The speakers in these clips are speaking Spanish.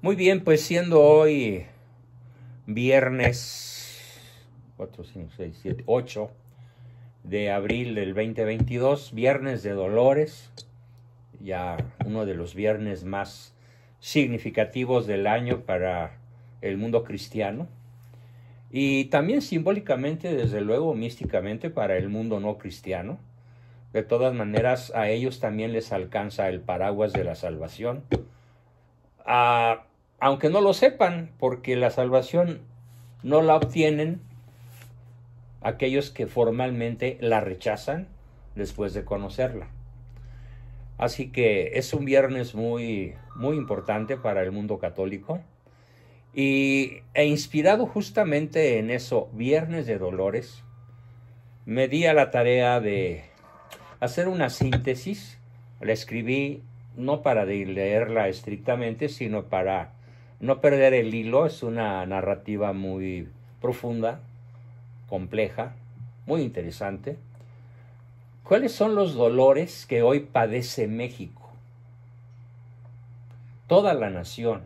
Muy bien, pues siendo hoy viernes 8 de abril del 2022, viernes de Dolores, ya uno de los viernes más significativos del año para el mundo cristiano y también simbólicamente, desde luego, místicamente para el mundo no cristiano. De todas maneras, a ellos también les alcanza el paraguas de la salvación aunque no lo sepan, porque la salvación no la obtienen aquellos que formalmente la rechazan después de conocerla. Así que es un viernes muy, muy importante para el mundo católico. Y, e inspirado justamente en eso, Viernes de Dolores, me di a la tarea de hacer una síntesis. La escribí no para leerla estrictamente, sino para no perder el hilo. Es una narrativa muy profunda, compleja, muy interesante. ¿Cuáles son los dolores que hoy padece México? Toda la nación.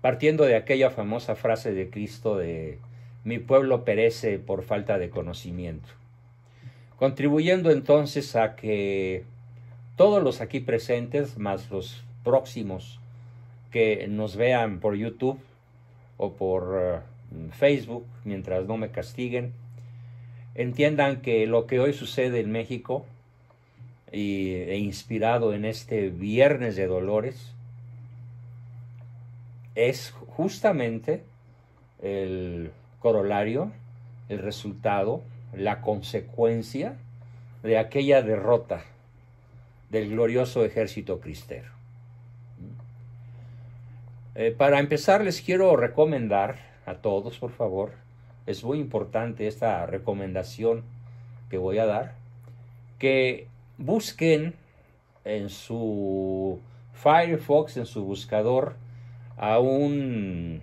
Partiendo de aquella famosa frase de Cristo de mi pueblo perece por falta de conocimiento. Contribuyendo entonces a que todos los aquí presentes, más los próximos que nos vean por YouTube o por eh, Facebook, mientras no me castiguen, entiendan que lo que hoy sucede en México, e inspirado en este Viernes de Dolores, es justamente el corolario, el resultado, la consecuencia de aquella derrota del glorioso ejército cristero. Eh, para empezar, les quiero recomendar a todos, por favor, es muy importante esta recomendación que voy a dar, que busquen en su Firefox, en su buscador, a un,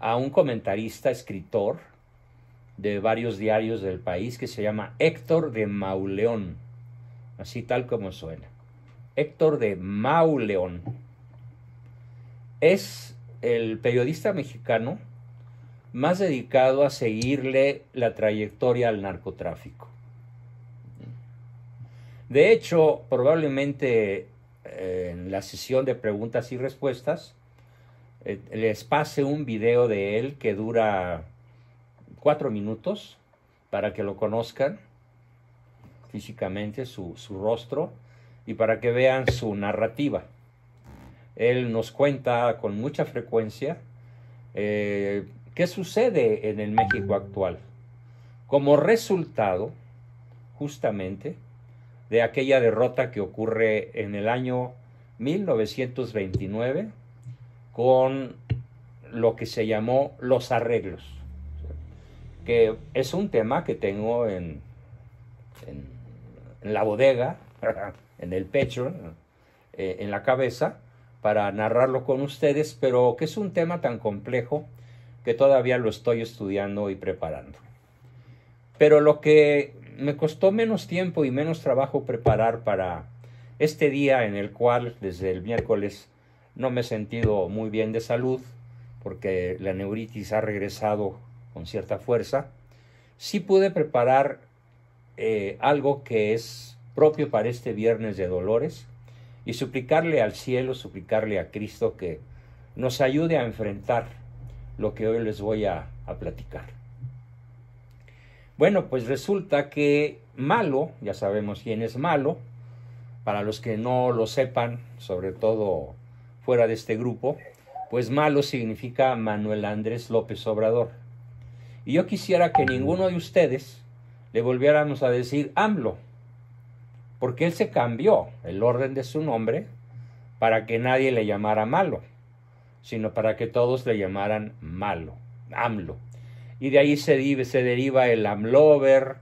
a un comentarista, escritor de varios diarios del país que se llama Héctor de Mauleón así tal como suena. Héctor de Mauleón. Es el periodista mexicano más dedicado a seguirle la trayectoria al narcotráfico. De hecho, probablemente eh, en la sesión de preguntas y respuestas eh, les pase un video de él que dura cuatro minutos para que lo conozcan físicamente, su, su rostro, y para que vean su narrativa. Él nos cuenta con mucha frecuencia eh, qué sucede en el México actual, como resultado justamente de aquella derrota que ocurre en el año 1929 con lo que se llamó los arreglos, que es un tema que tengo en en la bodega, en el pecho, eh, en la cabeza, para narrarlo con ustedes, pero que es un tema tan complejo que todavía lo estoy estudiando y preparando. Pero lo que me costó menos tiempo y menos trabajo preparar para este día en el cual desde el miércoles no me he sentido muy bien de salud, porque la neuritis ha regresado con cierta fuerza, sí pude preparar eh, algo que es propio para este viernes de dolores y suplicarle al cielo, suplicarle a Cristo que nos ayude a enfrentar lo que hoy les voy a, a platicar. Bueno, pues resulta que malo, ya sabemos quién es malo, para los que no lo sepan, sobre todo fuera de este grupo, pues malo significa Manuel Andrés López Obrador. Y yo quisiera que ninguno de ustedes le volviéramos a decir AMLO, porque él se cambió el orden de su nombre para que nadie le llamara malo, sino para que todos le llamaran malo, AMLO. Y de ahí se, deriva, el AMLOver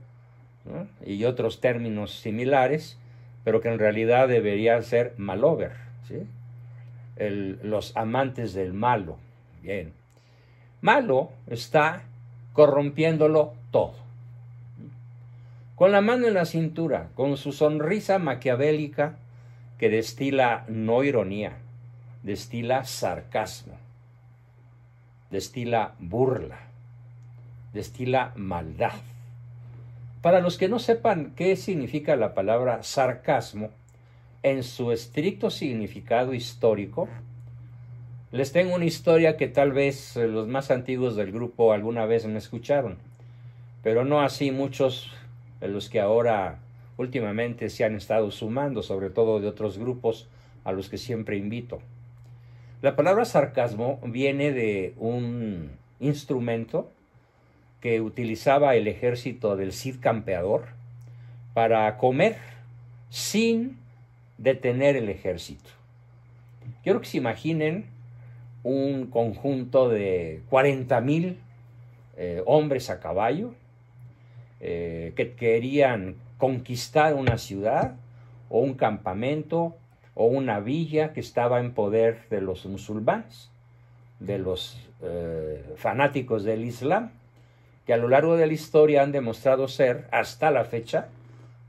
y otros términos similares, pero que en realidad deberían ser malover, los amantes del malo. Bien. Malo está corrompiéndolo todo con la mano en la cintura, con su sonrisa maquiavélica que destila no ironía, destila sarcasmo, destila burla, destila maldad. Para los que no sepan qué significa la palabra sarcasmo, en su estricto significado histórico, les tengo una historia que tal vez eh, los más antiguos del grupo alguna vez me escucharon, pero no así muchos los que ahora últimamente se han estado sumando, sobre todo de otros grupos a los que siempre invito. La palabra sarcasmo viene de un instrumento que utilizaba el ejército del Cid Campeador para comer sin detener el ejército. Quiero que se imaginen un conjunto de 40 mil eh, hombres a caballo eh, que querían conquistar una ciudad o un campamento o una villa que estaba en poder de los musulmanes, de los eh, fanáticos del Islam, que a lo largo de la historia han demostrado ser, hasta la fecha,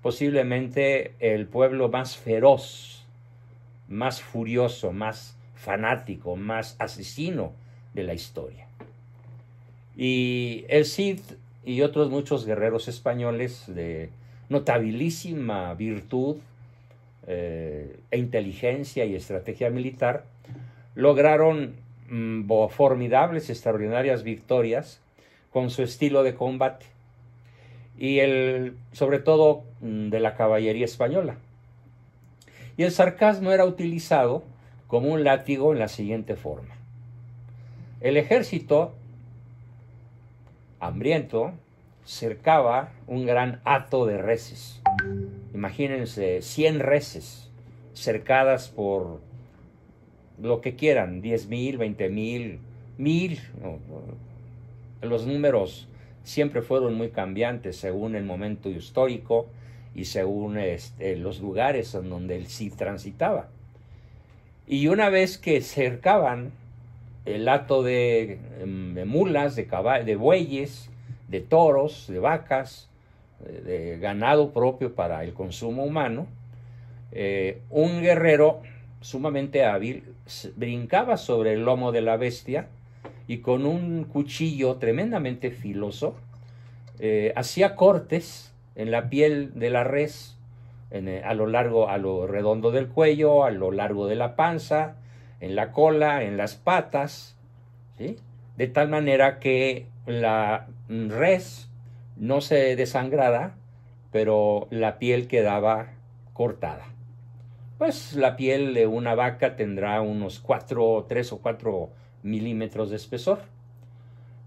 posiblemente el pueblo más feroz, más furioso, más fanático, más asesino de la historia. Y el Cid y otros muchos guerreros españoles de notabilísima virtud eh, e inteligencia y estrategia militar, lograron mm, formidables, extraordinarias victorias con su estilo de combate y el, sobre todo mm, de la caballería española. Y el sarcasmo era utilizado como un látigo en la siguiente forma. El ejército hambriento, cercaba un gran hato de reses. Imagínense 100 reses cercadas por lo que quieran, 10 mil, 20 mil, mil. Los números siempre fueron muy cambiantes según el momento histórico y según este, los lugares en donde el Cid transitaba. Y una vez que cercaban el acto de, em, mulas, de, caballos, de bueyes, de toros, de vacas, eh, de ganado propio para el consumo humano, eh, un guerrero sumamente hábil brincaba sobre el lomo de la bestia y con un cuchillo tremendamente filoso eh, hacía cortes en la piel de la res a lo largo, a lo redondo del cuello, a lo largo de la panza, en la cola, en las patas, ¿sí? de tal manera que la res no se desangrada, pero la piel quedaba cortada. Pues la piel de una vaca tendrá unos 4, 3 o 4 milímetros de espesor.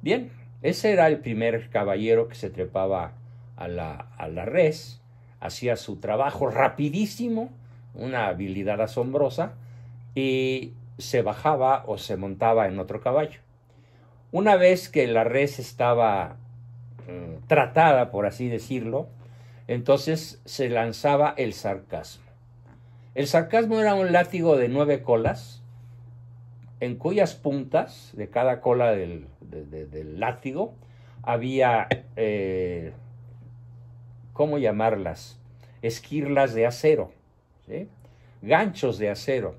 Bien, ese era el primer caballero que se trepaba a la, a la res, hacía su trabajo rapidísimo, una habilidad asombrosa, y se bajaba o se montaba en otro caballo. Una vez que la res estaba mm, tratada, por así decirlo, entonces se lanzaba el sarcasmo. El sarcasmo era un látigo de nueve colas, en cuyas puntas de cada cola del, del látigo había, eh, ¿cómo llamarlas? Esquirlas de acero, ganchos de acero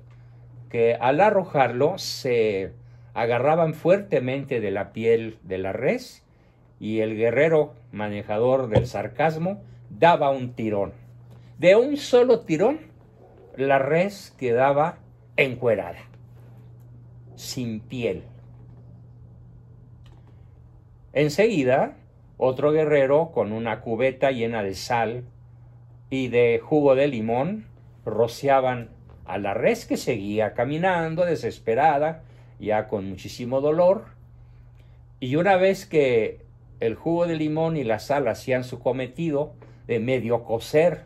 que al arrojarlo se agarraban fuertemente de la piel de la res y el guerrero manejador del sarcasmo daba un tirón. De un solo tirón, la res quedaba encuerada, sin piel. Enseguida, otro guerrero con una cubeta llena de sal y de jugo de limón rociaban a la res que seguía caminando, desesperada, ya con muchísimo dolor, y una vez que el jugo de limón y la sal hacían su cometido de medio cocer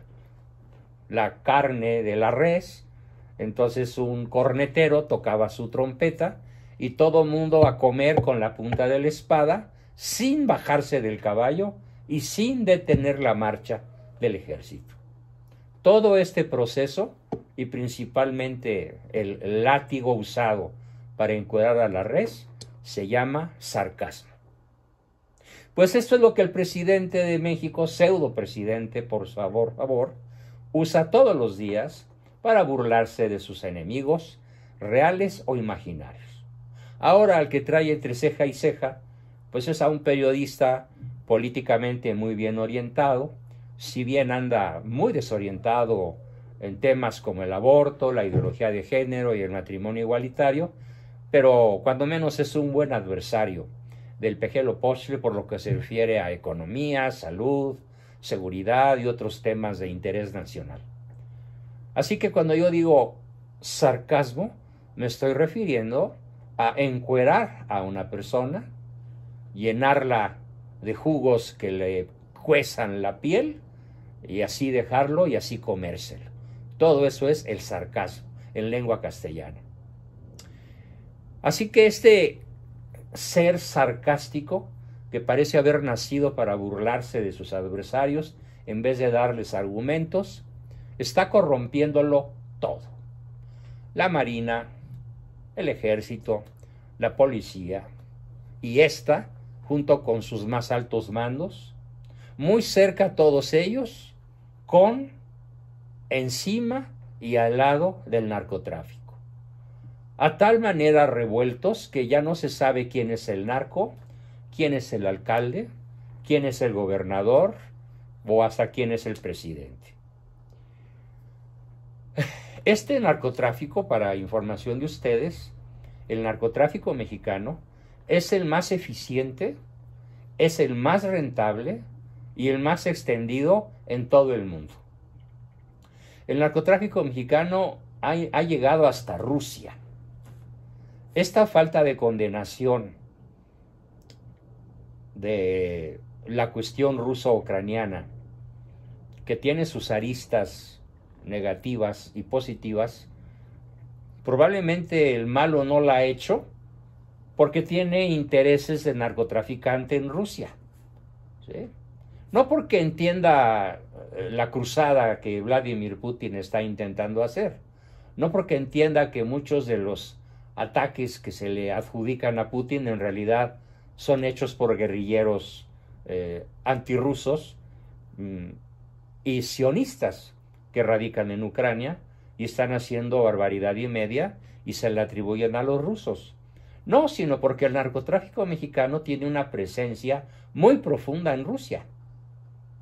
la carne de la res, entonces un cornetero tocaba su trompeta y todo mundo a comer con la punta de la espada, sin bajarse del caballo y sin detener la marcha del ejército. Todo este proceso y principalmente el látigo usado para encuadrar a la res se llama sarcasmo. Pues esto es lo que el presidente de México, pseudo presidente, por favor, favor, usa todos los días para burlarse de sus enemigos, reales o imaginarios. Ahora al que trae entre ceja y ceja, pues es a un periodista políticamente muy bien orientado, si bien anda muy desorientado en temas como el aborto, la ideología de género y el matrimonio igualitario, pero cuando menos es un buen adversario del Pejelo Postle por lo que se refiere a economía, salud, seguridad y otros temas de interés nacional. Así que cuando yo digo sarcasmo, me estoy refiriendo a encuerar a una persona, llenarla de jugos que le cuezan la piel y así dejarlo y así comérselo. Todo eso es el sarcasmo en lengua castellana. Así que este ser sarcástico, que parece haber nacido para burlarse de sus adversarios en vez de darles argumentos, está corrompiéndolo todo. La Marina, el ejército, la policía y esta, junto con sus más altos mandos, muy cerca a todos ellos, con encima y al lado del narcotráfico. A tal manera revueltos que ya no se sabe quién es el narco, quién es el alcalde, quién es el gobernador o hasta quién es el presidente. Este narcotráfico, para información de ustedes, el narcotráfico mexicano es el más eficiente, es el más rentable y el más extendido en todo el mundo. El narcotráfico mexicano ha, llegado hasta Rusia. Esta falta de condenación de la cuestión ruso-ucraniana, que tiene sus aristas negativas y positivas, probablemente el malo no la ha hecho porque tiene intereses de narcotraficante en Rusia. No porque entienda la cruzada que Vladimir Putin está intentando hacer. No porque entienda que muchos de los ataques que se le adjudican a Putin en realidad son hechos por guerrilleros eh, antirrusos mm, y sionistas que radican en Ucrania y están haciendo barbaridad y media y se le atribuyen a los rusos. No, sino porque el narcotráfico mexicano tiene una presencia muy profunda en Rusia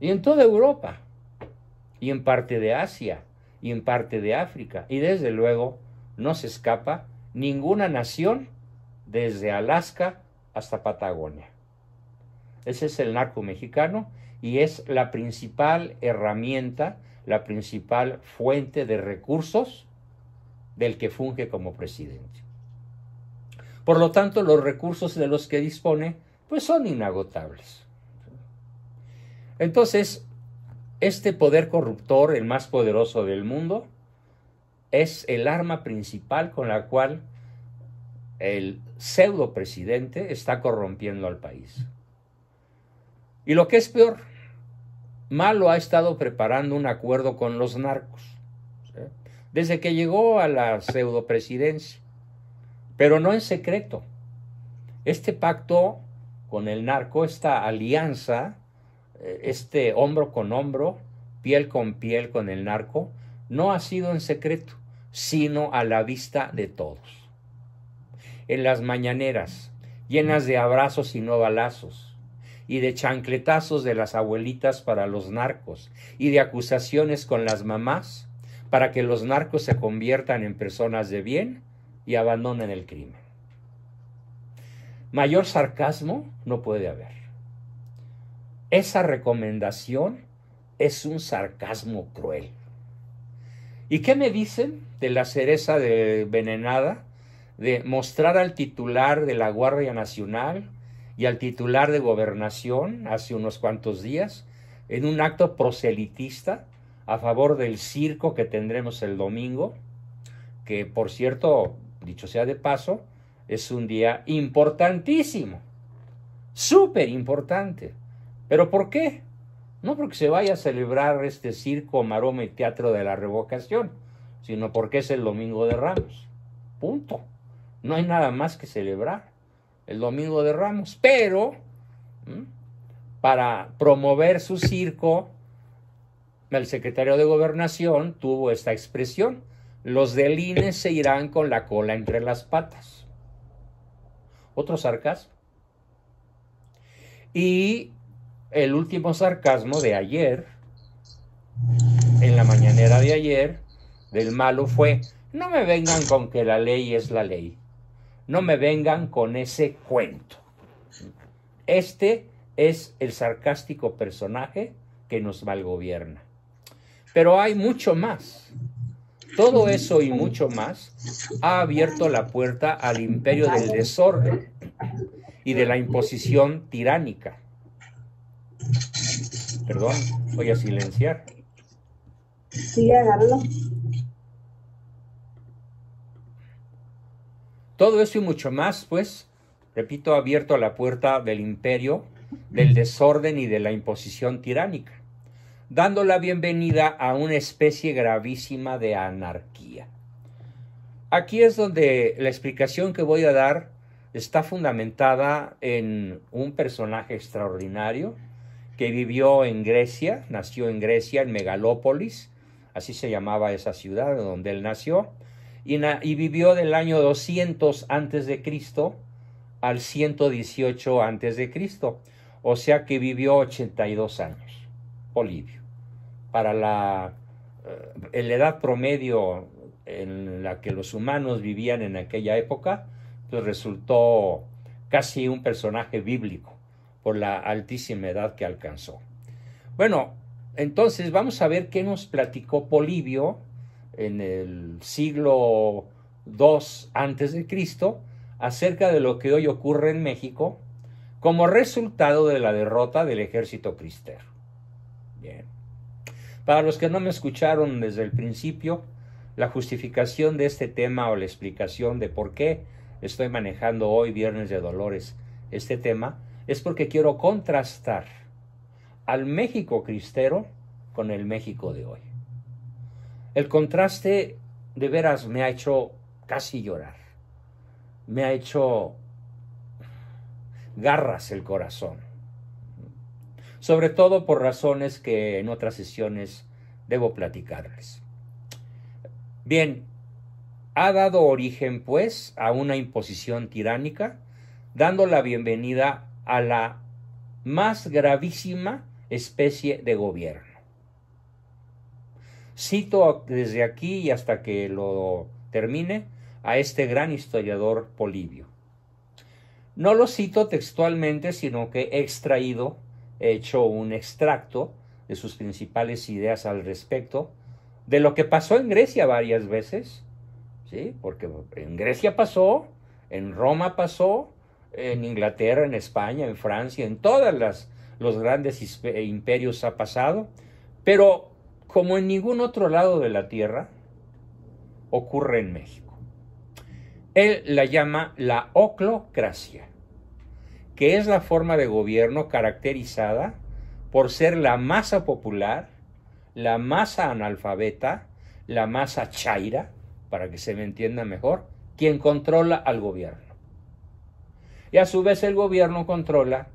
y en toda Europa y en parte de Asia y en parte de África. Y desde luego no se escapa ninguna nación desde Alaska hasta Patagonia. Ese es el narco mexicano y es la principal herramienta, la principal fuente de recursos del que funge como presidente. Por lo tanto, los recursos de los que dispone pues son inagotables. Entonces, este poder corruptor, el más poderoso del mundo, es el arma principal con la cual el pseudo presidente está corrompiendo al país. Y lo que es peor, Malo ha estado preparando un acuerdo con los narcos desde que llegó a la pseudo-presidencia, pero no en secreto. Este pacto con el narco, esta alianza, este hombro con hombro, piel con piel con el narco, no ha sido en secreto, sino a la vista de todos. En las mañaneras, llenas de abrazos y no balazos, y de chancletazos de las abuelitas para los narcos, y de acusaciones con las mamás para que los narcos se conviertan en personas de bien y abandonen el crimen. Mayor sarcasmo no puede haber. Esa recomendación es un sarcasmo cruel. ¿Y qué me dicen de la cereza de venenada? De mostrar al titular de la Guardia Nacional y al titular de Gobernación hace unos cuantos días en un acto proselitista a favor del circo que tendremos el domingo, que por cierto, dicho sea de paso, es un día importantísimo, súper importante. ¿Pero por qué? No porque se vaya a celebrar este circo, maroma y teatro de la revocación, sino porque es el domingo de Ramos. Punto. No hay nada más que celebrar el domingo de Ramos. Pero, para promover su circo, el secretario de gobernación tuvo esta expresión, los del e se irán con la cola entre las patas. Otro sarcasmo. Y el último sarcasmo de ayer, en la mañanera de ayer, del malo fue, no me vengan con que la ley es la ley, no me vengan con ese cuento. Este es el sarcástico personaje que nos malgobierna. Pero hay mucho más. Todo eso y mucho más ha abierto la puerta al imperio del desorden y de la imposición tiránica. Perdón, voy a silenciar. Sí, hágalo. Todo eso y mucho más, pues, repito, ha abierto la puerta del imperio, del desorden y de la imposición tiránica, dando la bienvenida a una especie gravísima de anarquía. Aquí es donde la explicación que voy a dar está fundamentada en un personaje extraordinario, que vivió en Grecia, nació en Grecia, en Megalópolis, así se llamaba esa ciudad donde él nació, y, vivió del año 200 antes de Cristo al 118 antes de Cristo, o sea que vivió 82 años, Olivio. Para la, eh, la edad promedio en la que los humanos vivían en aquella época, pues resultó casi un personaje bíblico por la altísima edad que alcanzó. Bueno, entonces vamos a ver qué nos platicó Polibio en el siglo II antes de Cristo acerca de lo que hoy ocurre en México como resultado de la derrota del ejército cristero. Bien. Para los que no me escucharon desde el principio, la justificación de este tema o la explicación de por qué estoy manejando hoy, Viernes de Dolores, este tema, es porque quiero contrastar al México cristero con el México de hoy. El contraste de veras me ha hecho casi llorar. Me ha hecho garras el corazón. Sobre todo por razones que en otras sesiones debo platicarles. Bien, ha dado origen pues a una imposición tiránica, dando la bienvenida a la más gravísima especie de gobierno. Cito desde aquí y hasta que lo termine a este gran historiador polivio. No lo cito textualmente, sino que he extraído, he hecho un extracto de sus principales ideas al respecto, de lo que pasó en Grecia varias veces, ¿sí? porque en Grecia pasó, en Roma pasó, en Inglaterra, en España, en Francia, en todas los grandes eh, imperios ha pasado, pero como en ningún otro lado de la tierra ocurre en México. Él la llama la oclocracia, que es la forma de gobierno caracterizada por ser la masa popular, la masa analfabeta, la masa chaira, para que se me entienda mejor, quien controla al gobierno y a su vez el gobierno controla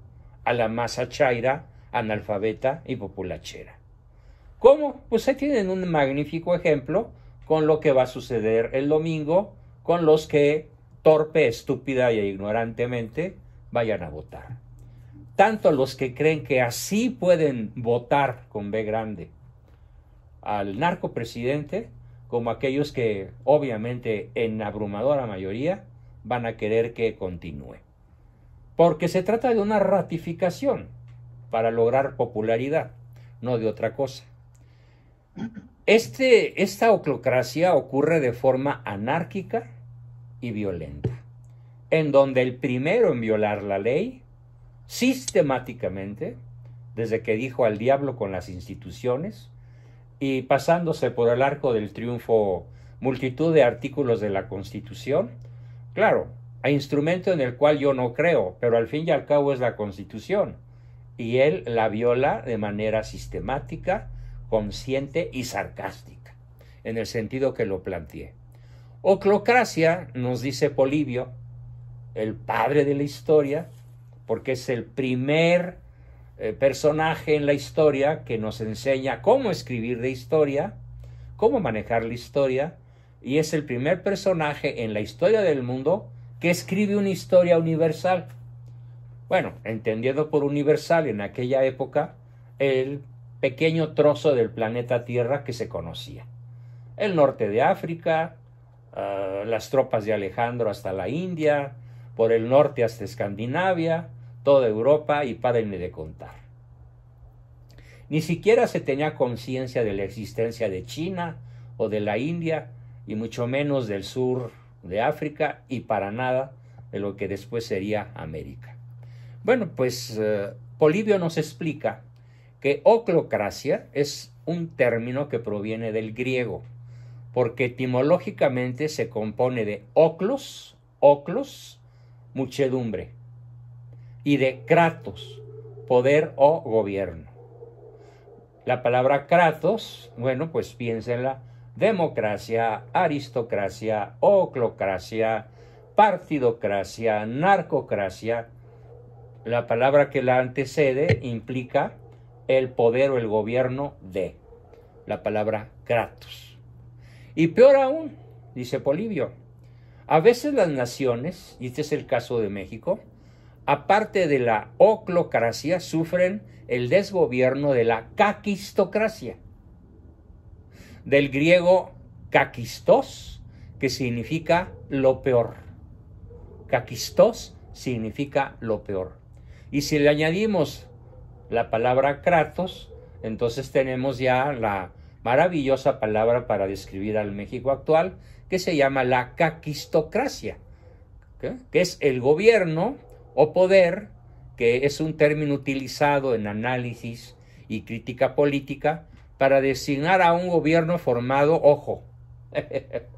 a la masa chaira, analfabeta y populachera. ¿Cómo? Pues ahí tienen un magnífico ejemplo con lo que va a suceder el domingo con los que torpe, estúpida e ignorantemente vayan a votar. Tanto los que creen que así pueden votar con B grande al presidente como aquellos que obviamente en abrumadora mayoría van a querer que continúe porque se trata de una ratificación para lograr popularidad, no de otra cosa. Este, esta oclocracia ocurre de forma anárquica y violenta, en donde el primero en violar la ley, sistemáticamente, desde que dijo al diablo con las instituciones, y pasándose por el arco del triunfo multitud de artículos de la Constitución, claro, a instrumento en el cual yo no creo, pero al fin y al cabo es la Constitución. Y él la viola de manera sistemática, consciente y sarcástica, en el sentido que lo planteé. Oclocracia, nos dice Polibio, el padre de la historia, porque es el primer eh, personaje en la historia que nos enseña cómo escribir de historia, cómo manejar la historia, y es el primer personaje en la historia del mundo escribe una historia universal. Bueno, entendiendo por universal en aquella época el pequeño trozo del planeta Tierra que se conocía. El norte de África, ah, las tropas de Alejandro hasta la India, por el norte hasta Escandinavia, toda Europa y párenme de contar. Ni siquiera se tenía conciencia de la existencia de China o de la India, y mucho menos del sur de África y para nada de lo que después sería América. Bueno, pues eh, Polibio nos explica que oclocracia es un término que proviene del griego, porque etimológicamente se compone de oclos, oclos, muchedumbre, y de kratos, poder o gobierno. La palabra kratos, bueno, pues piénsela democracia, aristocracia, oclocracia, partidocracia, narcocracia. La palabra que la antecede implica el poder o el gobierno de. La palabra kratos. Y peor aún, dice Polibio, a veces las naciones, y este es el caso de México, aparte de la oclocracia, sufren el desgobierno de la caquistocracia del griego kakistos, que significa lo peor. Kakistos significa lo peor. Y si le añadimos la palabra Kratos, entonces tenemos ya la maravillosa palabra para describir al México actual, que se llama la kakistocracia que es el gobierno o poder, que es un término utilizado en análisis y crítica política para designar a un gobierno formado, ojo,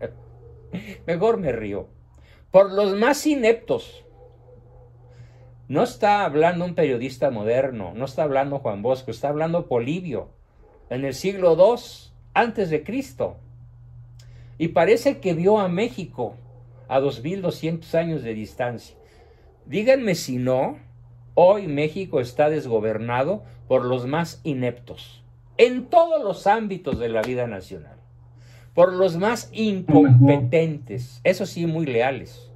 mejor me río, por los más ineptos. No está hablando un periodista moderno, no está hablando Juan Bosco, está hablando Polibio, en el siglo II antes de Cristo. Y parece que vio a México a 2200 años de distancia. Díganme si no, hoy México está desgobernado por los más ineptos en todos los ámbitos de la vida nacional, por los más incompetentes, eso sí, muy leales,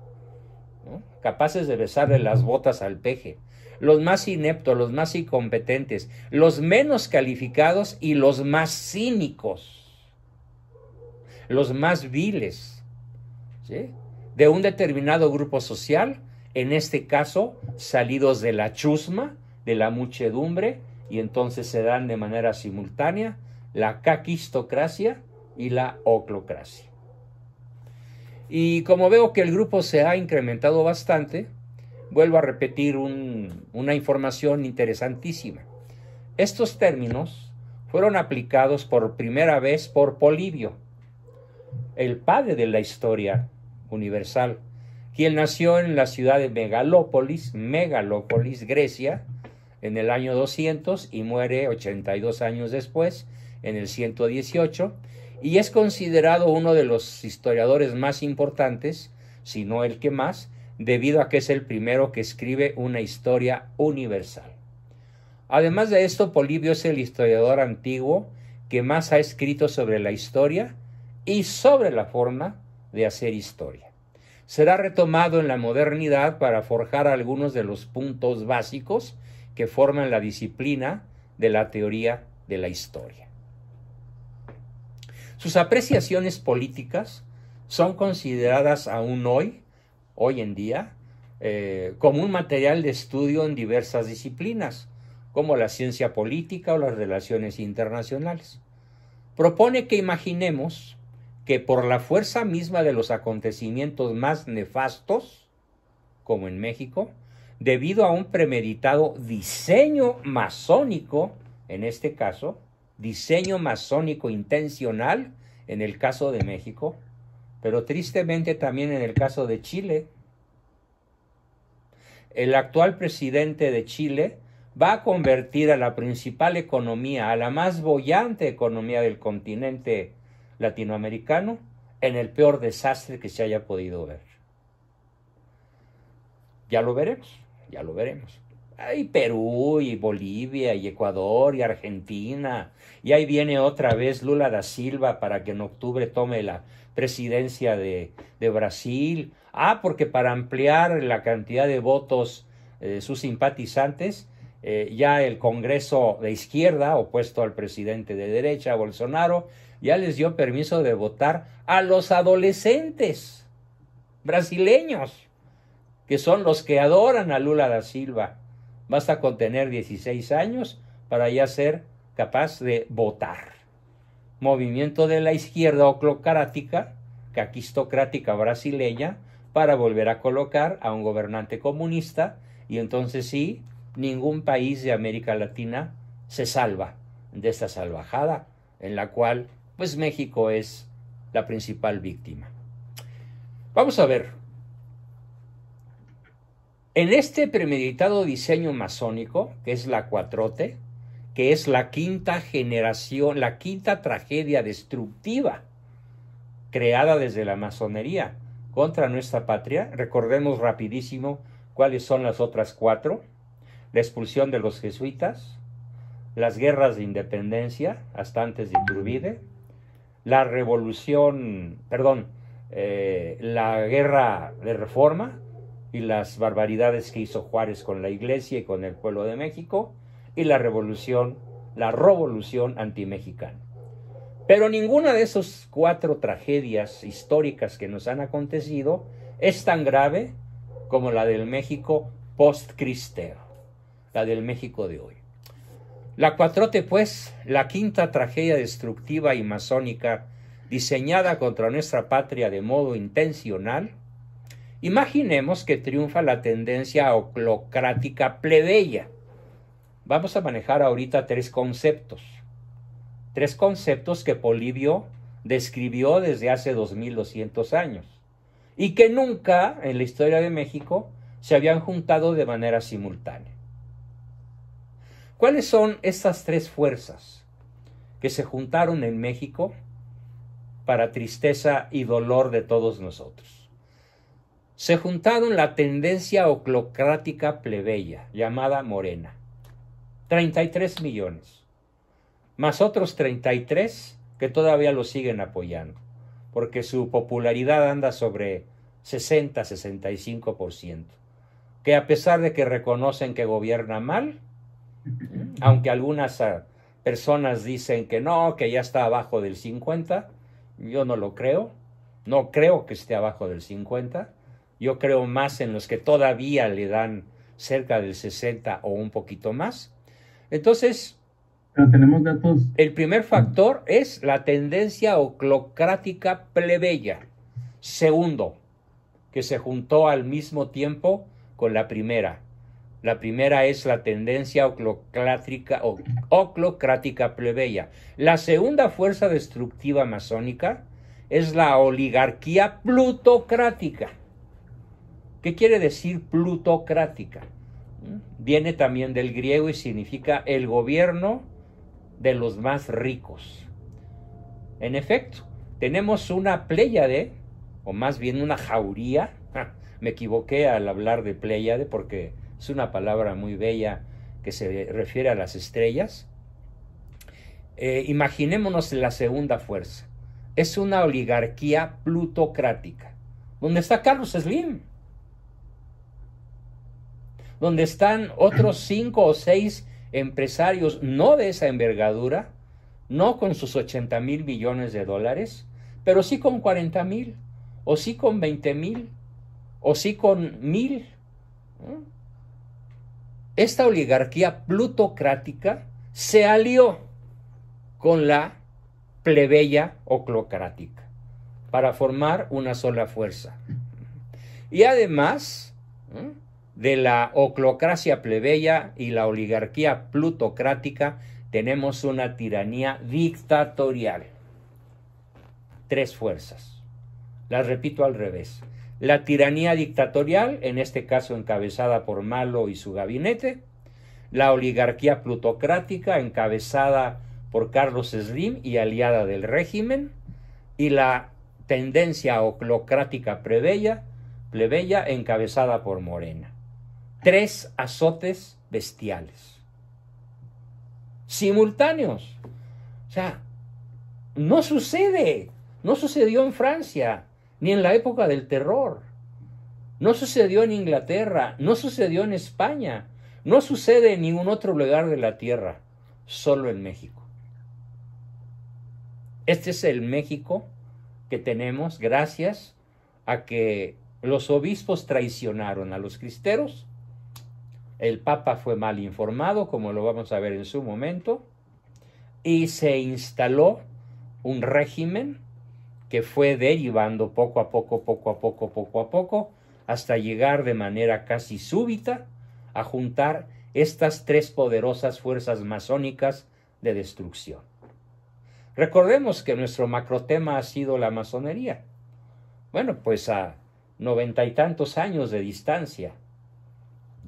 capaces de besarle las botas al peje, los más ineptos, los más incompetentes, los menos calificados y los más cínicos, los más viles de un determinado grupo social, en este caso salidos de la chusma, de la muchedumbre, y entonces se dan de manera simultánea la caquistocracia y la oclocracia. Y como veo que el grupo se ha incrementado bastante, vuelvo a repetir una información interesantísima. Estos términos fueron aplicados por primera vez por Polibio, el padre de la historia universal, quien nació en la ciudad de Megalópolis, Megalópolis, Grecia, en el año 200 y muere 82 años después, en el 118, y es considerado uno de los historiadores más importantes, si no el que más, debido a que es el primero que escribe una historia universal. Además de esto, Polibio es el historiador antiguo que más ha escrito sobre la historia y sobre la forma de hacer historia. Será retomado en la modernidad para forjar algunos de los puntos básicos que forman la disciplina de la teoría de la historia. Sus apreciaciones políticas son consideradas aún hoy, hoy en día, eh, como un material de estudio en diversas disciplinas, como la ciencia política o las relaciones internacionales. Propone que imaginemos que por la fuerza misma de los acontecimientos más nefastos, como en México, debido a un premeditado diseño masónico, en este caso, diseño masónico intencional, en el caso de México, pero tristemente también en el caso de Chile. El actual presidente de Chile va a convertir a la principal economía, a la más bollante economía del continente latinoamericano, en el peor desastre que se haya podido ver. Ya lo veremos ya lo veremos. Hay Perú y Bolivia y Ecuador y Argentina. Y ahí viene otra vez Lula da Silva para que en octubre tome la presidencia de, de Brasil. Ah, porque para ampliar la cantidad de votos de eh, sus simpatizantes, eh, ya el Congreso de izquierda, opuesto al presidente de derecha, Bolsonaro, ya les dio permiso de votar a los adolescentes brasileños que son los que adoran a Lula da Silva. Basta con tener 16 años para ya ser capaz de votar. Movimiento de la izquierda oclocrática, caquistocrática brasileña, para volver a colocar a un gobernante comunista y entonces sí, ningún país de América Latina se salva de esta salvajada en la cual pues México es la principal víctima. Vamos a ver en este premeditado diseño masónico, que es la cuatrote, que es la quinta generación, la quinta tragedia destructiva creada desde la masonería contra nuestra patria, recordemos rapidísimo cuáles son las otras cuatro, la expulsión de los jesuitas, las guerras de independencia hasta antes de Iturbide, la revolución, perdón, eh, la guerra de reforma y las barbaridades que hizo Juárez con la iglesia y con el pueblo de México y la revolución, la revolución antimexicana. Pero ninguna de esas cuatro tragedias históricas que nos han acontecido es tan grave como la del México post-cristero, la del México de hoy. La cuatrote, pues, la quinta tragedia destructiva y masónica diseñada contra nuestra patria de modo intencional, Imaginemos que triunfa la tendencia oclocrática plebeya. Vamos a manejar ahorita tres conceptos. Tres conceptos que Polibio describió desde hace 2200 años y que nunca en la historia de México se habían juntado de manera simultánea. ¿Cuáles son estas tres fuerzas que se juntaron en México para tristeza y dolor de todos nosotros? se juntaron la tendencia oclocrática plebeya, llamada Morena, 33 millones, más otros 33 que todavía lo siguen apoyando, porque su popularidad anda sobre 60-65%, que a pesar de que reconocen que gobierna mal, aunque algunas ah, personas dicen que no, que ya está abajo del 50, yo no lo creo, no creo que esté abajo del 50, yo creo más en los que todavía le dan cerca del 60 o un poquito más. Entonces, tenemos datos. El primer factor es la tendencia oclocrática plebeya. Segundo, que se juntó al mismo tiempo con la primera. La primera es la tendencia oclocrática, oclocrática plebeya. La segunda fuerza destructiva masónica es la oligarquía plutocrática. ¿Qué quiere decir plutocrática? ¿Mm? Viene también del griego y significa el gobierno de los más ricos. En efecto, tenemos una pléyade, o más bien una jauría, me equivoqué al hablar de pléyade porque es una palabra muy bella que se refiere a las estrellas. Eh, imaginémonos la segunda fuerza. Es una oligarquía plutocrática, ¿Dónde está Carlos Slim donde están otros cinco o seis empresarios no de esa envergadura, no con sus 80 mil millones de dólares, pero sí con 40 mil, o sí con 20 mil, o sí con mil. Esta oligarquía plutocrática se alió con la plebeya oclocrática para formar una sola fuerza. Y además, de la oclocracia plebeya y la oligarquía plutocrática tenemos una tiranía dictatorial. Tres fuerzas. Las repito al revés. La tiranía dictatorial, en este caso encabezada por Malo y su gabinete, la oligarquía plutocrática encabezada por Carlos Slim y aliada del régimen, y la tendencia oclocrática plebeya, plebeya encabezada por Morena tres azotes bestiales, simultáneos. O sea, no sucede, no sucedió en Francia, ni en la época del terror, no sucedió en Inglaterra, no sucedió en España, no sucede en ningún otro lugar de la Tierra, solo en México. Este es el México que tenemos gracias a que los obispos traicionaron a los cristeros el Papa fue mal informado, como lo vamos a ver en su momento, y se instaló un régimen que fue derivando poco a poco, poco a poco, poco a poco, hasta llegar de manera casi súbita a juntar estas tres poderosas fuerzas masónicas de destrucción. Recordemos que nuestro macrotema ha sido la masonería. Bueno, pues a noventa y tantos años de distancia,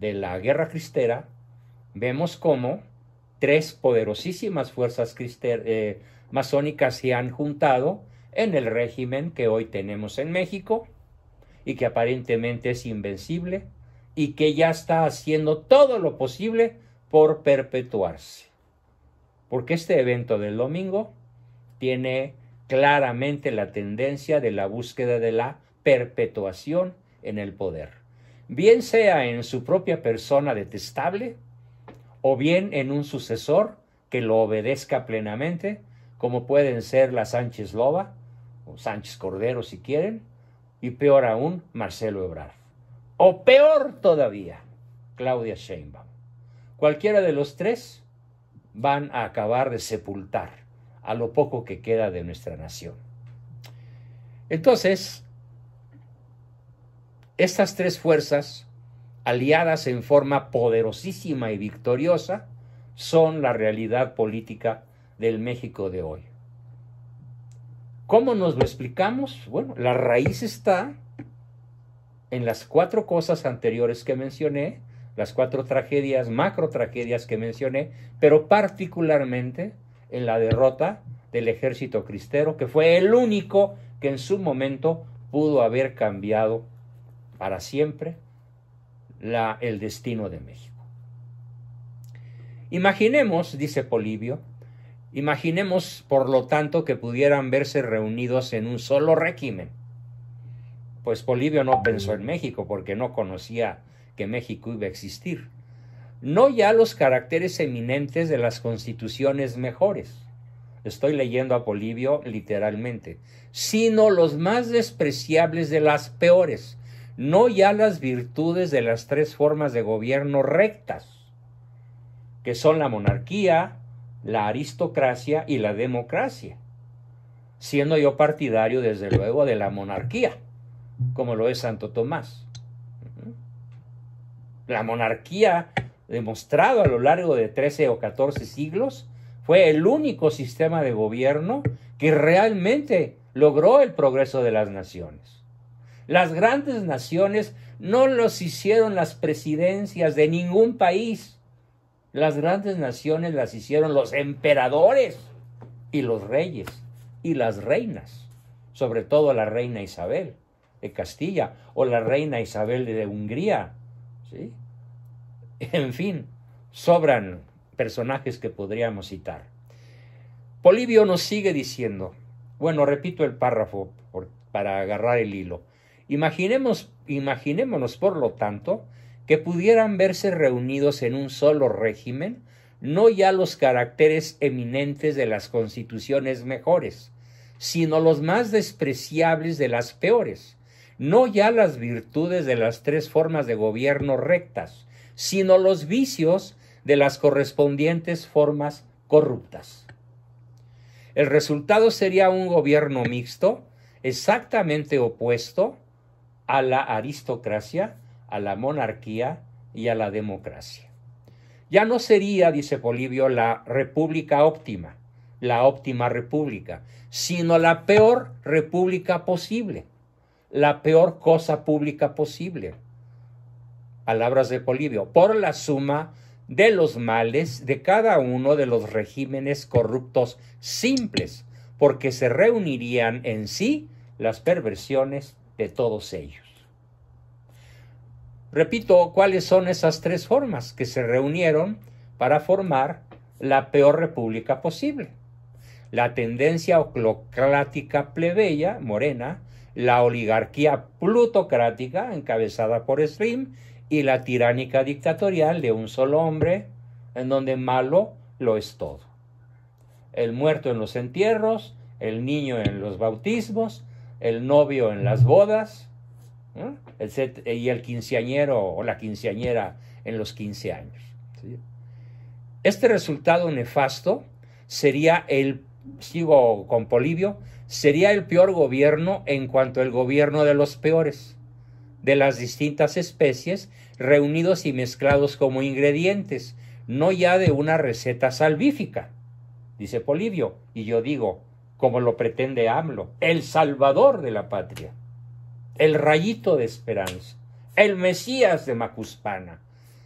de la guerra cristera, vemos cómo tres poderosísimas fuerzas eh, masónicas se han juntado en el régimen que hoy tenemos en México y que aparentemente es invencible y que ya está haciendo todo lo posible por perpetuarse. Porque este evento del domingo tiene claramente la tendencia de la búsqueda de la perpetuación en el poder bien sea en su propia persona detestable o bien en un sucesor que lo obedezca plenamente, como pueden ser la Sánchez Loba o Sánchez Cordero si quieren, y peor aún Marcelo Ebrard. O peor todavía, Claudia Sheinbaum. Cualquiera de los tres van a acabar de sepultar a lo poco que queda de nuestra nación. Entonces, estas tres fuerzas, aliadas en forma poderosísima y victoriosa, son la realidad política del México de hoy. ¿Cómo nos lo explicamos? Bueno, la raíz está en las cuatro cosas anteriores que mencioné, las cuatro tragedias, macro tragedias que mencioné, pero particularmente en la derrota del ejército cristero, que fue el único que en su momento pudo haber cambiado para siempre el destino de México. Imaginemos, dice Polibio, imaginemos por lo tanto que pudieran verse reunidos en un solo régimen. Pues Polibio no pensó en México porque no conocía que México iba a existir. No ya los caracteres eminentes de las constituciones mejores, estoy leyendo a Polibio literalmente, sino los más despreciables de las peores, no ya las virtudes de las tres formas de gobierno rectas, que son la monarquía, la aristocracia y la democracia, siendo yo partidario desde luego de la monarquía, como lo es Santo Tomás. La monarquía, demostrado a lo largo de 13 o 14 siglos, fue el único sistema de gobierno que realmente logró el progreso de las naciones. Las grandes naciones no los hicieron las presidencias de ningún país. Las grandes naciones las hicieron los emperadores y los reyes y las reinas, sobre todo la reina Isabel de Castilla o la reina Isabel de Hungría. ¿sí? En fin, sobran personajes que podríamos citar. Polibio nos sigue diciendo, bueno, repito el párrafo para agarrar el hilo imaginémonos, por lo tanto, que pudieran verse reunidos en un solo régimen, no ya los caracteres eminentes de las constituciones mejores, sino los más despreciables de las peores, no ya las virtudes de las tres formas de gobierno rectas, sino los vicios de las correspondientes formas corruptas. El resultado sería un gobierno mixto, exactamente opuesto a la aristocracia, a la monarquía y a la democracia. Ya no sería, dice Polibio, la república óptima, la óptima república, sino la peor república posible, la peor cosa pública posible. Palabras de Polibio, por la suma de los males de cada uno de los regímenes corruptos simples, porque se reunirían en sí las perversiones de todos ellos. Repito, ¿cuáles son esas tres formas que se reunieron para formar la peor república posible? La tendencia oclocrática plebeya, morena, la oligarquía plutocrática, encabezada por Slim, y la tiránica dictatorial de un solo hombre, en donde malo lo es todo. El muerto en los entierros, el niño en los bautismos, el novio en las bodas ¿eh? eh, y el quinceañero o la quinceañera en los quince años. Este resultado nefasto sería el, sigo con Polibio, sería el peor gobierno en cuanto al gobierno de los peores, de las distintas especies reunidos y mezclados como ingredientes, no ya de una receta salvífica, dice Polibio, y yo digo, como lo pretende AMLO, el salvador de la patria, el rayito de esperanza, el Mesías de Macuspana,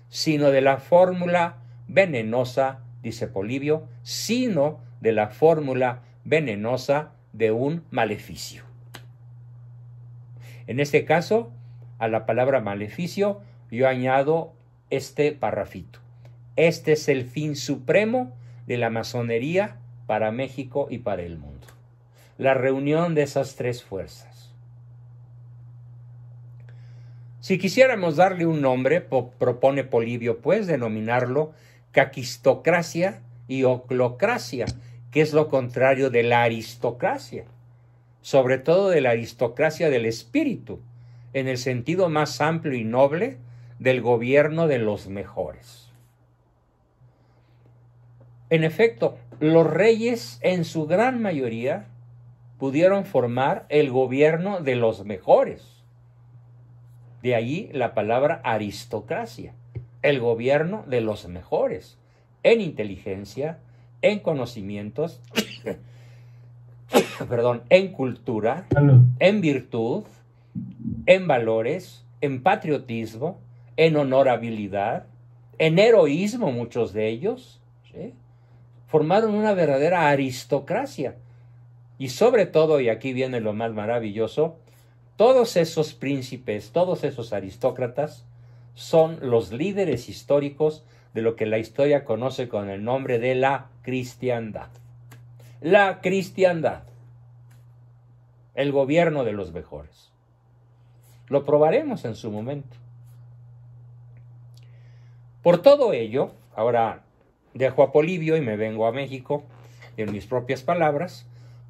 sino de la fórmula venenosa, dice Polibio, sino de la fórmula venenosa de un maleficio. En este caso, a la palabra maleficio yo añado este parrafito. Este es el fin supremo de la masonería para México y para el mundo la reunión de esas tres fuerzas. Si quisiéramos darle un nombre, propone Polibio, pues denominarlo caquistocracia y oclocracia, que es lo contrario de la aristocracia, sobre todo de la aristocracia del espíritu, en el sentido más amplio y noble del gobierno de los mejores. En efecto, los reyes en su gran mayoría pudieron formar el gobierno de los mejores. De ahí la palabra aristocracia, el gobierno de los mejores, en inteligencia, en conocimientos, perdón, en cultura, en virtud, en valores, en patriotismo, en honorabilidad, en heroísmo muchos de ellos, formaron una verdadera aristocracia y sobre todo, y aquí viene lo más maravilloso, todos esos príncipes, todos esos aristócratas son los líderes históricos de lo que la historia conoce con el nombre de la cristiandad. La cristiandad. El gobierno de los mejores. Lo probaremos en su momento. Por todo ello, ahora dejo a Polibio y me vengo a México en mis propias palabras.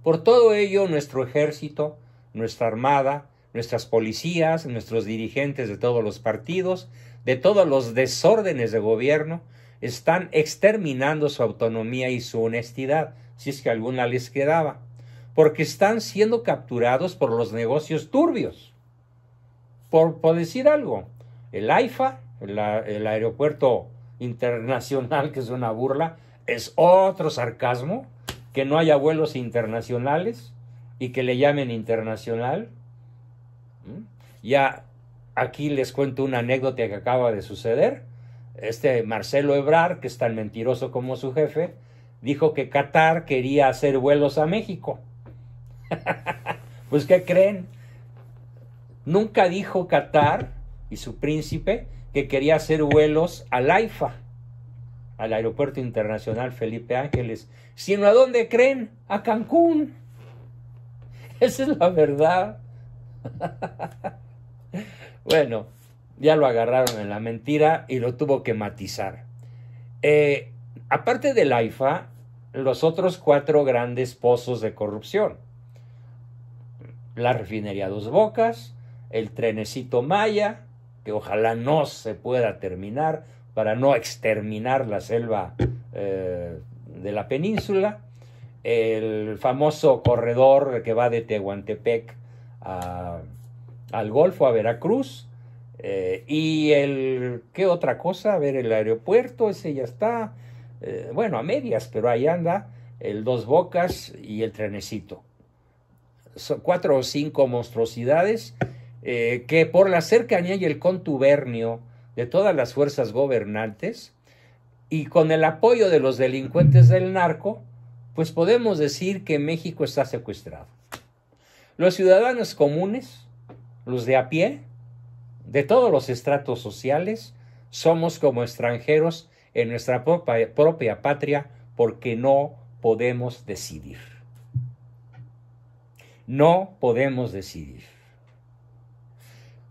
Por todo ello, nuestro ejército, nuestra armada, nuestras policías, nuestros dirigentes de todos los partidos, de todos los desórdenes de gobierno, están exterminando su autonomía y su honestidad, si es que alguna les quedaba, porque están siendo capturados por los negocios turbios. Por, decir algo, el AIFA, el aeropuerto internacional, que es una burla, es otro sarcasmo, que no haya vuelos internacionales y que le llamen internacional. Ya aquí les cuento una anécdota que acaba de suceder. Este Marcelo Ebrar, que es tan mentiroso como su jefe, dijo que Qatar quería hacer vuelos a México. pues, ¿qué creen? Nunca dijo Qatar y su príncipe que quería hacer vuelos al AIFA al Aeropuerto Internacional Felipe Ángeles, sino a dónde creen, a Cancún. Esa es la verdad. bueno, ya lo agarraron en la mentira y lo tuvo que matizar. Eh, aparte del AIFA, los otros cuatro grandes pozos de corrupción. La refinería Dos Bocas, el trenecito Maya, que ojalá no se pueda terminar, para no exterminar la selva eh, de la península, el famoso corredor que va de Tehuantepec al Golfo, a Veracruz, eh, y el, ¿qué otra cosa? A ver, el aeropuerto, ese ya está, eh, bueno, a medias, pero ahí anda, el Dos Bocas y el trenecito. Son cuatro o cinco monstruosidades que por la cercanía y el contubernio de todas las fuerzas gobernantes y con el apoyo de los delincuentes del narco, pues podemos decir que México está secuestrado. Los ciudadanos comunes, los de a pie, de todos los estratos sociales, somos como extranjeros en nuestra propia, propia patria porque no podemos decidir. No podemos decidir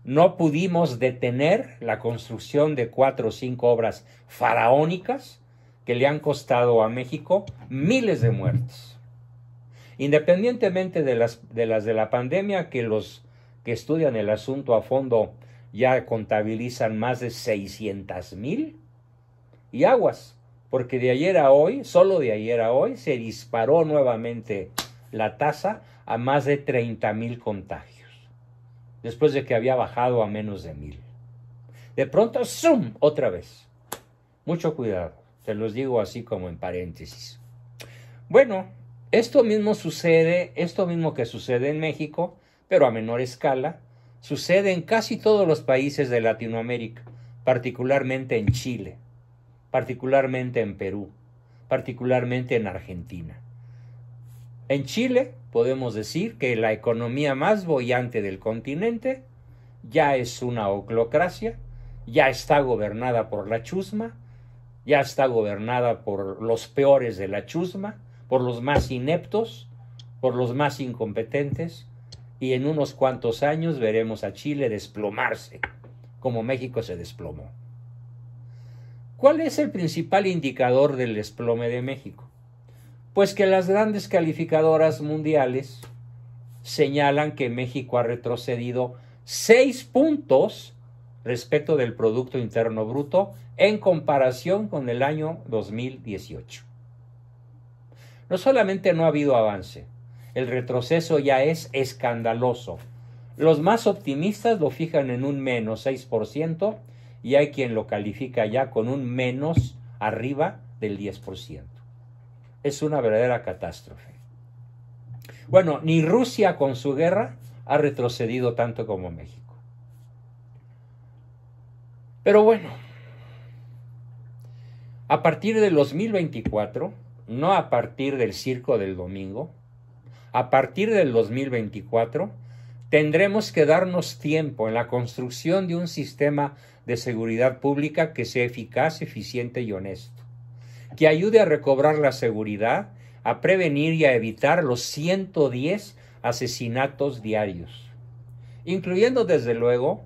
no pudimos detener la construcción de cuatro o cinco obras faraónicas que le han costado a México miles de muertes. Independientemente de las de, la pandemia, que los que estudian el asunto a fondo ya contabilizan más de 600 mil, y aguas, porque de ayer a hoy, solo de ayer a hoy, se disparó nuevamente la tasa a más de 30 mil contagios después de que había bajado a menos de mil. De pronto, ¡zoom! otra vez. Mucho cuidado, Se los digo así como en paréntesis. Bueno, esto mismo sucede, esto mismo que sucede en México, pero a menor escala, sucede en casi todos los países de Latinoamérica, particularmente en Chile, particularmente en Perú, particularmente en Argentina. En Chile, podemos decir que la economía más bollante del continente ya es una oclocracia, ya está gobernada por la chusma, ya está gobernada por los peores de la chusma, por los más ineptos, por los más incompetentes, y en unos cuantos años veremos a Chile desplomarse, como México se desplomó. ¿Cuál es el principal indicador del desplome de México? Pues que las grandes calificadoras mundiales señalan que México ha retrocedido seis puntos respecto del Producto Interno Bruto en comparación con el año 2018. No solamente no ha habido avance, el retroceso ya es escandaloso. Los más optimistas lo fijan en un menos 6% y hay quien lo califica ya con un menos arriba del 10% es una verdadera catástrofe. Bueno, ni Rusia con su guerra ha retrocedido tanto como México. Pero bueno, a partir del 2024, no a partir del circo del domingo, a partir del 2024 tendremos que darnos tiempo en la construcción de un sistema de seguridad pública que sea eficaz, eficiente y honesto que ayude a recobrar la seguridad, a prevenir y a evitar los 110 asesinatos diarios, incluyendo desde luego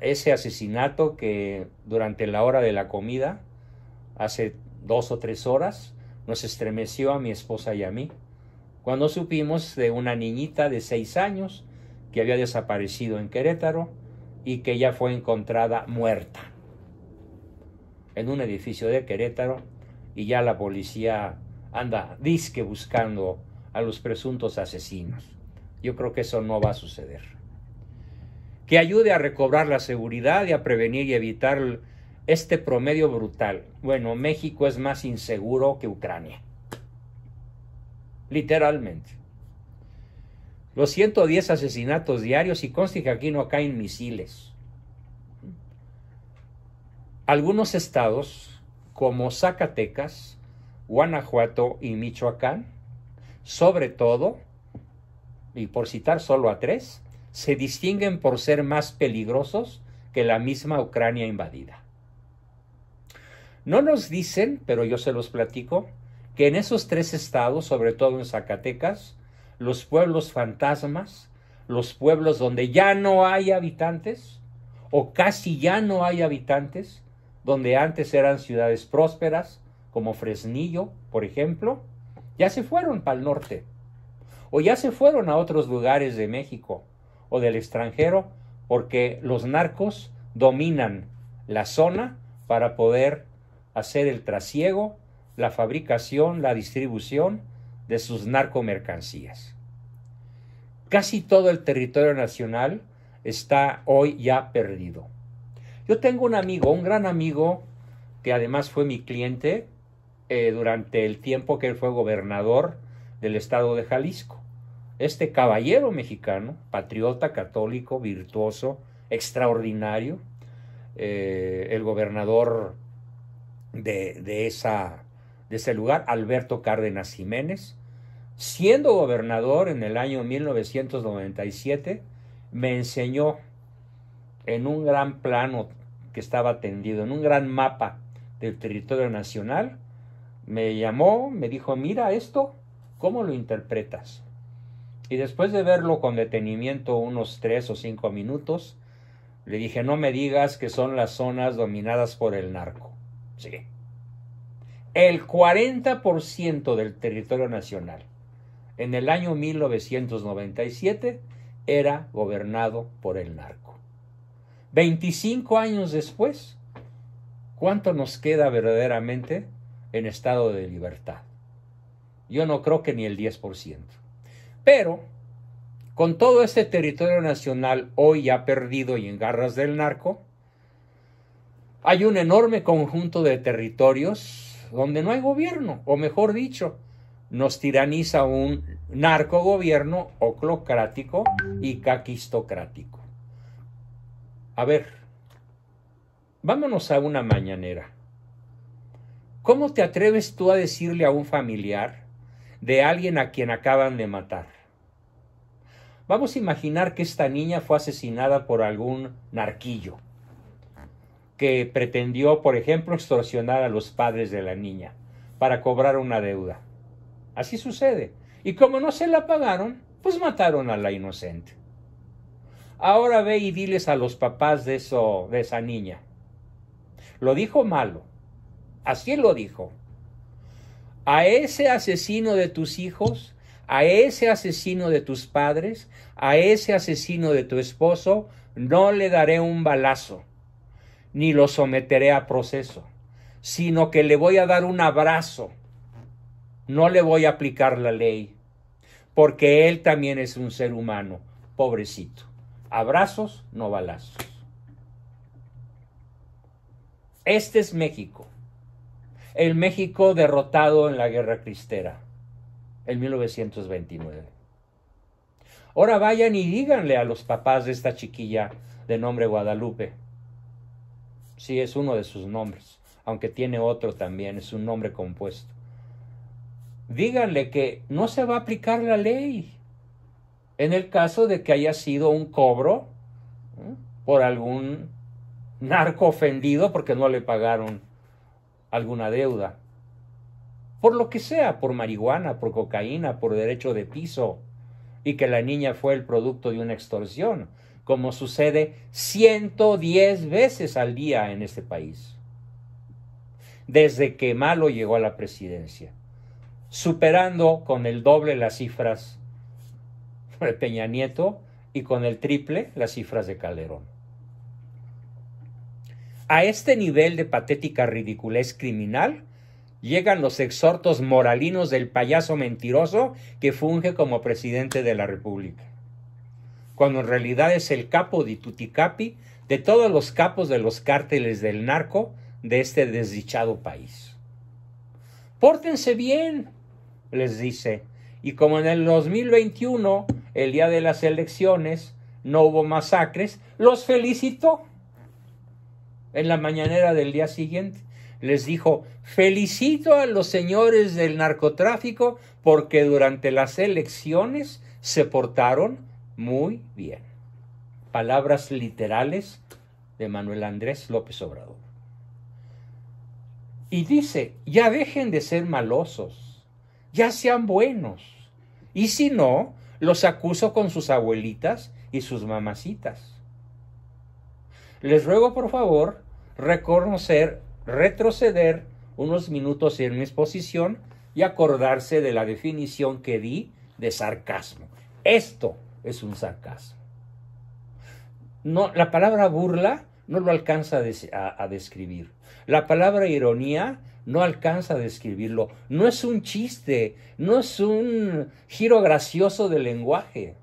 ese asesinato que durante la hora de la comida, hace dos o tres horas, nos estremeció a mi esposa y a mí, cuando supimos de una niñita de seis años que había desaparecido en Querétaro y que ya fue encontrada muerta en un edificio de Querétaro y ya la policía anda disque buscando a los presuntos asesinos. Yo creo que eso no va a suceder. Que ayude a recobrar la seguridad y a prevenir y evitar este promedio brutal. Bueno, México es más inseguro que Ucrania. Literalmente. Los 110 asesinatos diarios y conste que aquí no caen misiles. Algunos estados como Zacatecas, Guanajuato y Michoacán, sobre todo, y por citar solo a tres, se distinguen por ser más peligrosos que la misma Ucrania invadida. No nos dicen, pero yo se los platico, que en esos tres estados, sobre todo en Zacatecas, los pueblos fantasmas, los pueblos donde ya no hay habitantes, o casi ya no hay habitantes, donde antes eran ciudades prósperas, como Fresnillo, por ejemplo, ya se fueron para el norte, o ya se fueron a otros lugares de México o del extranjero, porque los narcos dominan la zona para poder hacer el trasiego, la fabricación, la distribución de sus narcomercancías. Casi todo el territorio nacional está hoy ya perdido. Yo tengo un amigo, un gran amigo, que además fue mi cliente eh, durante el tiempo que él fue gobernador del estado de Jalisco. Este caballero mexicano, patriota, católico, virtuoso, extraordinario, eh, el gobernador de, de, esa, de ese lugar, Alberto Cárdenas Jiménez, siendo gobernador en el año 1997, me enseñó en un gran plano estaba tendido en un gran mapa del territorio nacional, me llamó, me dijo, mira esto, ¿cómo lo interpretas? Y después de verlo con detenimiento unos tres o cinco minutos, le dije, no me digas que son las zonas dominadas por el narco. Sí. El 40% del territorio nacional en el año 1997 era gobernado por el narco. 25 años después, ¿cuánto nos queda verdaderamente en estado de libertad? Yo no creo que ni el 10%. Pero, con todo este territorio nacional hoy ya perdido y en garras del narco, hay un enorme conjunto de territorios donde no hay gobierno, o mejor dicho, nos tiraniza un narco-gobierno oclocrático y caquistocrático. A ver, vámonos a una mañanera. ¿Cómo te atreves tú a decirle a un familiar de alguien a quien acaban de matar? Vamos a imaginar que esta niña fue asesinada por algún narquillo que pretendió, por ejemplo, extorsionar a los padres de la niña para cobrar una deuda. Así sucede. Y como no se la pagaron, pues mataron a la inocente. Ahora ve y diles a los papás de eso, de esa niña. Lo dijo malo. Así lo dijo. A ese asesino de tus hijos, a ese asesino de tus padres, a ese asesino de tu esposo, no le daré un balazo, ni lo someteré a proceso, sino que le voy a dar un abrazo. No le voy a aplicar la ley, porque él también es un ser humano, pobrecito. Abrazos, no balazos. Este es México. El México derrotado en la Guerra Cristera, en 1929. Ahora vayan y díganle a los papás de esta chiquilla de nombre Guadalupe. Sí, es uno de sus nombres, aunque tiene otro también, es un nombre compuesto. Díganle que no se va a aplicar la ley en el caso de que haya sido un cobro ¿eh? por algún narco ofendido porque no le pagaron alguna deuda. Por lo que sea, por marihuana, por cocaína, por derecho de piso, y que la niña fue el producto de una extorsión, como sucede 110 veces al día en este país, desde que Malo llegó a la presidencia, superando con el doble las cifras el Peña Nieto y con el triple las cifras de Calderón. A este nivel de patética ridiculez criminal llegan los exhortos moralinos del payaso mentiroso que funge como presidente de la República, cuando en realidad es el capo de Tuticapi de todos los capos de los cárteles del narco de este desdichado país. Pórtense bien, les dice, y como en el 2021 el día de las elecciones no hubo masacres, los felicitó en la mañanera del día siguiente. Les dijo, felicito a los señores del narcotráfico porque durante las elecciones se portaron muy bien. Palabras literales de Manuel Andrés López Obrador. Y dice, ya dejen de ser malosos, ya sean buenos. Y si no, los acuso con sus abuelitas y sus mamacitas. Les ruego, por favor, reconocer, retroceder unos minutos en mi exposición y acordarse de la definición que di de sarcasmo. Esto es un sarcasmo. No, la palabra burla no lo alcanza a describir. La palabra ironía no alcanza a describirlo. No es un chiste, no es un giro gracioso del lenguaje.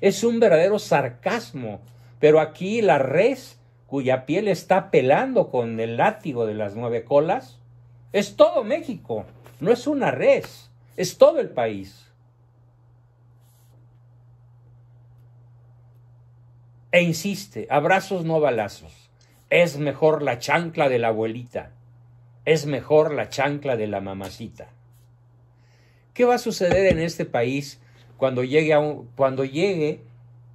Es un verdadero sarcasmo. Pero aquí la res, cuya piel está pelando con el látigo de las nueve colas, es todo México. No es una res, es todo el país. E insiste, abrazos no balazos. Es mejor la chancla de la abuelita es mejor la chancla de la mamacita. ¿Qué va a suceder en este país cuando llegue, a cuando llegue,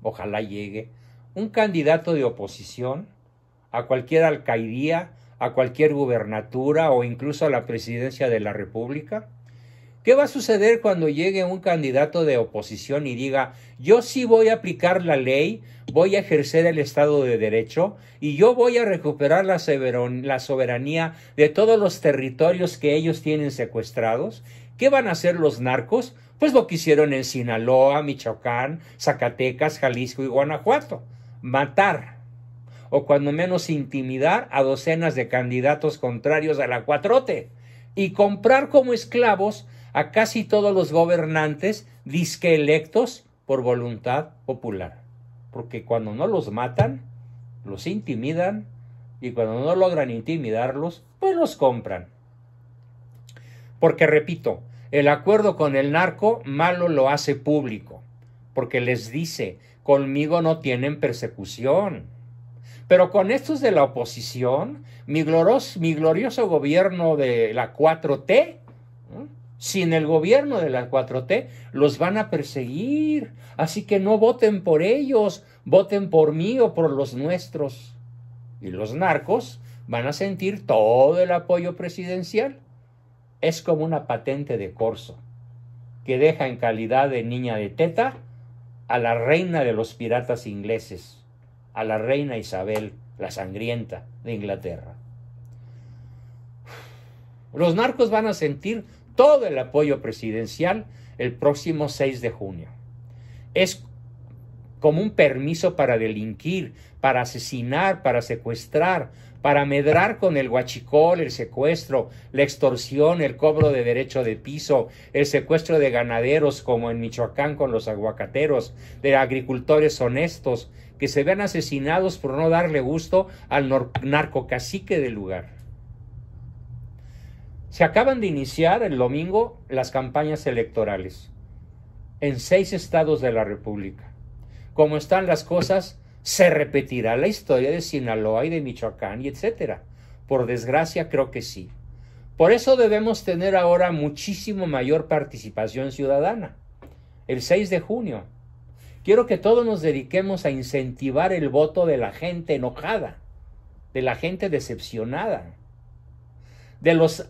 ojalá llegue, un candidato de oposición a cualquier alcaidía, a cualquier gubernatura o incluso a la presidencia de la República? ¿Qué va a suceder cuando llegue un candidato de oposición y diga, yo sí voy a aplicar la ley, voy a ejercer el Estado de Derecho y yo voy a recuperar la, soberanía de todos los territorios que ellos tienen secuestrados? ¿Qué van a hacer los narcos? Pues lo que hicieron en Sinaloa, Michoacán, Zacatecas, Jalisco y Guanajuato. Matar o cuando menos intimidar a docenas de candidatos contrarios a la cuatrote y comprar como esclavos a casi todos los gobernantes disque electos por voluntad popular. Porque cuando no los matan, los intimidan y cuando no logran intimidarlos, pues los compran. Porque repito, el acuerdo con el narco malo lo hace público, porque les dice, conmigo no tienen persecución. Pero con estos de la oposición, mi, mi glorioso gobierno de la 4T sin el gobierno de la 4T, los van a perseguir. Así que no voten por ellos, voten por mí o por los nuestros. Y los narcos van a sentir todo el apoyo presidencial. Es como una patente de corso, que deja en calidad de niña de teta a la reina de los piratas ingleses, a la reina Isabel, la sangrienta de Inglaterra. Los narcos van a sentir todo el apoyo presidencial el próximo 6 de junio. Es como un permiso para delinquir, para asesinar, para secuestrar, para medrar con el guachicol, el secuestro, la extorsión, el cobro de derecho de piso, el secuestro de ganaderos como en Michoacán con los aguacateros, de agricultores honestos que se ven asesinados por no darle gusto al narcocacique del lugar. Se acaban de iniciar el domingo las campañas electorales en seis estados de la República. Como están las cosas, se repetirá la historia de Sinaloa y de Michoacán y etcétera. Por desgracia, creo que sí. Por eso debemos tener ahora muchísimo mayor participación ciudadana. El 6 de junio. Quiero que todos nos dediquemos a incentivar el voto de la gente enojada, de la gente decepcionada, de los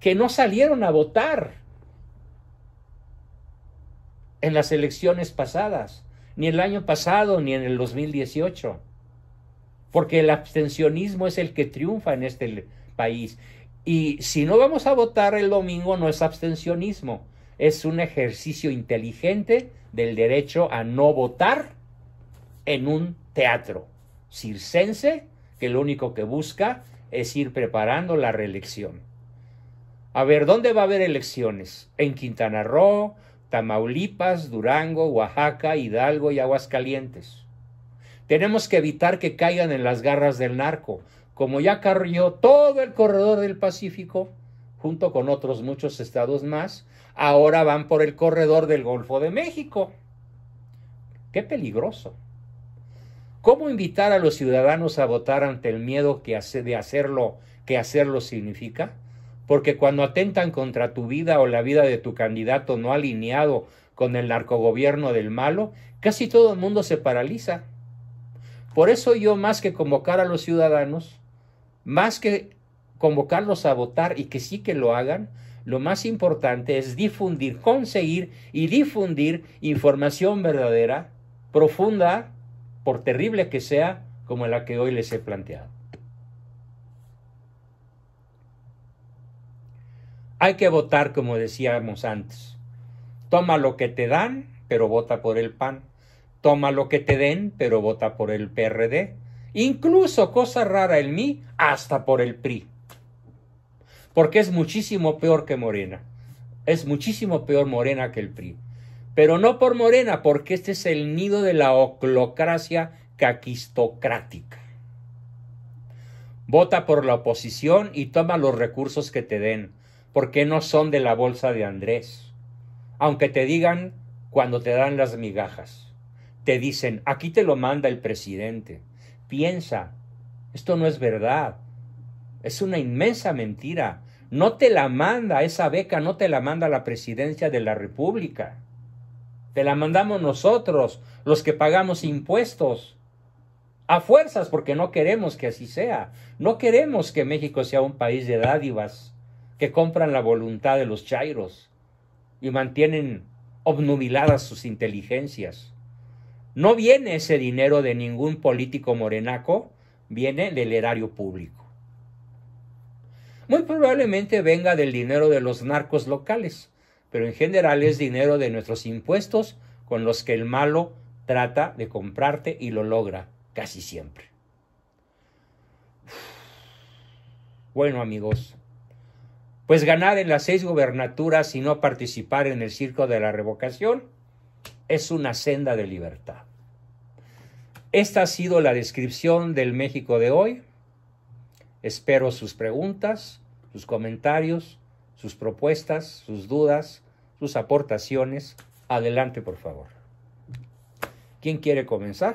que no salieron a votar en las elecciones pasadas, ni el año pasado, ni en el 2018, porque el abstencionismo es el que triunfa en este país. Y si no vamos a votar el domingo, no es abstencionismo, es un ejercicio inteligente del derecho a no votar en un teatro circense que lo único que busca es ir preparando la reelección. A ver, ¿dónde va a haber elecciones? En Quintana Roo, Tamaulipas, Durango, Oaxaca, Hidalgo y Aguascalientes. Tenemos que evitar que caigan en las garras del narco, como ya carrió todo el corredor del Pacífico, junto con otros muchos estados más, ahora van por el corredor del Golfo de México. Qué peligroso. ¿Cómo invitar a los ciudadanos a votar ante el miedo que hace de hacerlo, que hacerlo significa? porque cuando atentan contra tu vida o la vida de tu candidato no alineado con el narcogobierno del malo, casi todo el mundo se paraliza. Por eso yo más que convocar a los ciudadanos, más que convocarlos a votar y que sí que lo hagan, lo más importante es difundir, conseguir y difundir información verdadera, profunda, por terrible que sea, como la que hoy les he planteado. Hay que votar como decíamos antes. Toma lo que te dan, pero vota por el PAN. Toma lo que te den, pero vota por el PRD. Incluso, cosa rara en mí, hasta por el PRI. Porque es muchísimo peor que Morena. Es muchísimo peor Morena que el PRI. Pero no por Morena, porque este es el nido de la oclocracia caquistocrática. Vota por la oposición y toma los recursos que te den porque no son de la bolsa de Andrés. Aunque te digan cuando te dan las migajas, te dicen, aquí te lo manda el presidente, piensa, esto no es verdad, es una inmensa mentira, no te la manda, esa beca no te la manda la presidencia de la República, te la mandamos nosotros, los que pagamos impuestos a fuerzas porque no queremos que así sea. No queremos que México sea un país de dádivas, que compran la voluntad de los chairos y mantienen obnubiladas sus inteligencias. No viene ese dinero de ningún político morenaco, viene del erario público. Muy probablemente venga del dinero de los narcos locales, pero en general es dinero de nuestros impuestos con los que el malo trata de comprarte y lo logra casi siempre. Bueno amigos, pues ganar en las seis gobernaturas y no participar en el circo de la revocación es una senda de libertad. Esta ha sido la descripción del México de hoy. Espero sus preguntas, sus comentarios, sus propuestas, sus dudas, sus aportaciones. Adelante, por favor. ¿Quién quiere comenzar?